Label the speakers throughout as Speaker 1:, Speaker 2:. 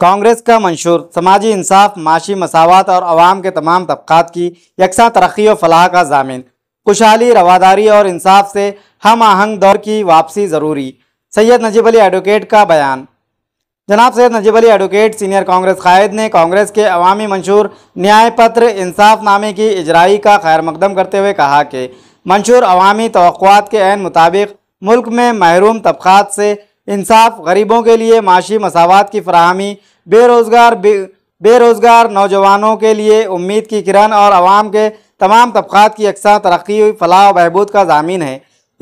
Speaker 1: कांग्रेस का मंशूर समाजी इंसाफ माशी मसावत और आवाम के तमाम तबक़ात की यकसा तरक्की और फलाह का जामिन खुशहाली रवादारी और इंसाफ से हम आहंग दौर की वापसी ज़रूरी सैयद नजीब अली एडवोकेट का बयान जनाब सैद नजीब अली एडवोकेट सीनियर कांग्रेस कायद ने कांग्रेस के अवामी मंशूर न्याय पत्र इंसाफ नामे की इजराई का खैर मकदम करते हुए कहा कि मंशूर अवामी तो के मुताबिक मुल्क में महरूम तबक़ात से इंसाफ गरीबों के लिए माशी मसावत की फरहमी बेरोज़गार बे, बेरोज़गार नौजवानों के लिए उम्मीद की किरण और आवाम के तमाम तबक़ात की अकसा तरक्की हुई फलाह बहबूद का जामिन है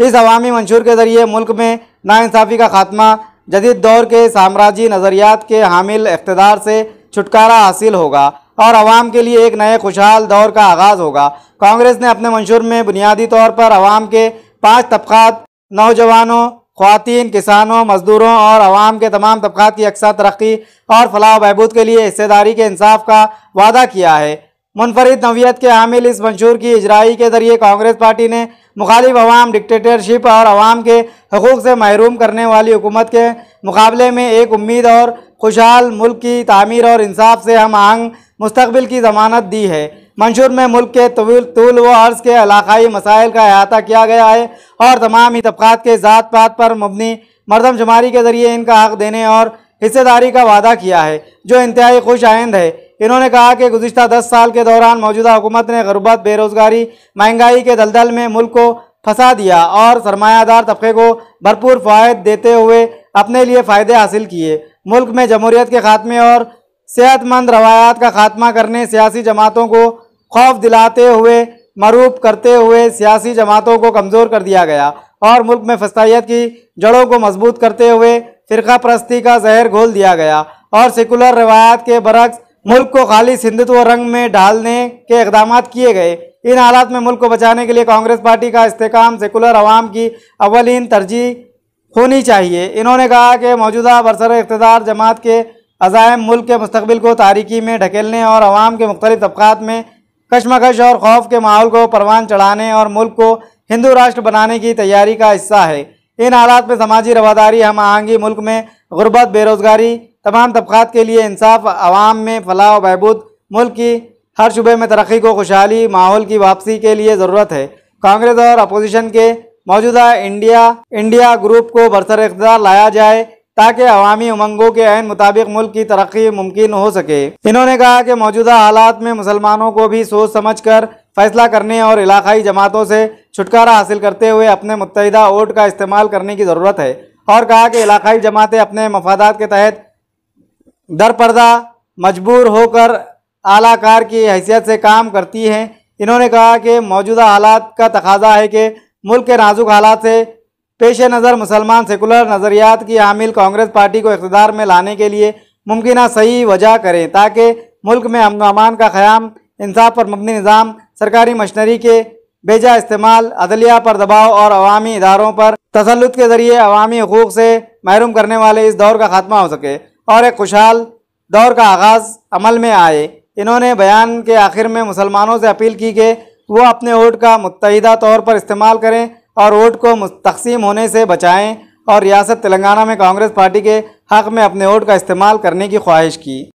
Speaker 1: इस अवामी मंशूर के ज़रिए मुल्क में नाानसाफ़ी का खात्मा जदीद दौर के साम्राज्य नज़रियात के हामिल इकतदार से छुटकारा हासिल होगा और आवाम के लिए एक नए खुशहाल दौर का आगाज़ होगा कांग्रेस ने अपने मंशूर में बुनियादी तौर पर आवाम के पाँच तबक़ात नौजवानों खातन किसानों मजदूरों और आवाम के तमाम तबक़ात की अक्सर तरक्की और फलाह बहबूद के लिए हिस्सेदारी के इंसाफ का वादा किया है मुनफरद नवीत के हामिल इस मंशूर की इजराई के ज़रिए कांग्रेस पार्टी ने मुखालिफ अवाम डिक्टेटरशिप और आवाम के हकूक़ से महरूम करने वाली हुकूमत के मुकाबले में एक उम्मीद और खुशहाल मुल्क की तमीर और इंसाफ से हम आहंग मुस्तबिल की जमानत दी है मंशूर में मुल्क के तवील तूल व अर्ज के इलाकई मसाइल का अहाता किया गया है और तमाम ही तबक़ात के ज़ात पात पर मबनी मरदमशुमारी के ज़रिए इनका हक़ देने और हिस्सेदारी का वादा किया है जो इंतहाई खुश आइंद है इन्होंने कहा कि गुज्त दस साल के दौरान मौजूदा हुकूमत ने गुरबत बेरोज़गारी महंगाई के दलदल में मुल्क को फंसा दिया और सरमायादार तबके को भरपूर फायद देते हुए अपने लिए फ़ायदे हासिल किए मुल्क में जमहूरीत के खात्मे और सेहतमंद रवायात का खात्मा करने सियासी जमातों को खौफ दिलाते हुए मरूब करते हुए सियासी जमातों को कमज़ोर कर दिया गया और मुल्क में फसाइत की जड़ों को मजबूत करते हुए फ़िरका परस्ती का जहर घोल दिया गया और सेकुलर रवायात के बरक्स मुल्क को खाली हिंदुत्व रंग में ढालने के इकदाम किए गए इन हालात में मुल्क को बचाने के लिए कांग्रेस पार्टी का इस्तेकाम सेकुलर आवाम की अवलिन तरजीह होनी चाहिए इन्होंने कहा कि मौजूदा बरसर इकतदार जमात के अज़ायम मुल्क के मुस्तबिल को तारीकी में ढकेलने और आवाम के मुख्तलिफ तबक़ात में कशमकश और खौफ के माहौल को परवान चढ़ाने और मुल्क को हिंदू राष्ट्र बनाने की तैयारी का हिस्सा है इन हालात में समाजी रवादारी हम आहंगी मुल्क में गुरबत बेरोज़गारी तमाम तबक़ात के लिए इंसाफ आवाम में फलाह बहबूद मुल्क की हर शुबे में तरक्की को खुशहाली माहौल की वापसी के लिए ज़रूरत है कांग्रेस और अपोजिशन के मौजूदा इंडिया इंडिया ग्रुप को बरसर इकदार लाया जाए ताकि अवामी उमंगों के अहम मुताबिक मुल्क की तरक्की मुमकिन हो सके इन्होंने कहा कि मौजूदा हालात में मुसलमानों को भी सोच समझ कर फैसला करने और इलाकई जमातों से छुटकारा हासिल करते हुए अपने मुतहदा वोट का इस्तेमाल करने की ज़रूरत है और कहा कि इलाकई जमातें अपने मफादात के तहत दरपर्दा मजबूर होकर आलाकार की हैसियत से काम करती हैं इन्होंने कहा कि मौजूदा हालात का तकाजा है कि मुल्क के नाजुक हालात से पेश नज़र मुसलमान सेकुलर नज़रियात की आमिल कांग्रेस पार्टी को इकतदार में लाने के लिए मुमकिन सही वजह करें ताकि मुल्क में अमन अमान का क़्याम इंसाफ पर मबनी निज़ाम सरकारी मशनरी के बेजा इस्तेमाल अदलिया पर दबाव और अवामी इदारों पर तसलुत के ज़रिए अवामी हकूक़ से महरूम करने वाले इस दौर का ख़ात्मा हो सके और एक खुशहाल दौर का आगाज़ अमल में आए इन्होंने बयान के आखिर में मुसलमानों से अपील की कि वो अपने वोट का मुतहदा तौर पर इस्तेमाल करें और वोट को तकसीम होने से बचाएं और रियासत तेलंगाना में कांग्रेस पार्टी के हक़ में अपने वोट का इस्तेमाल करने की ख्वाहिश की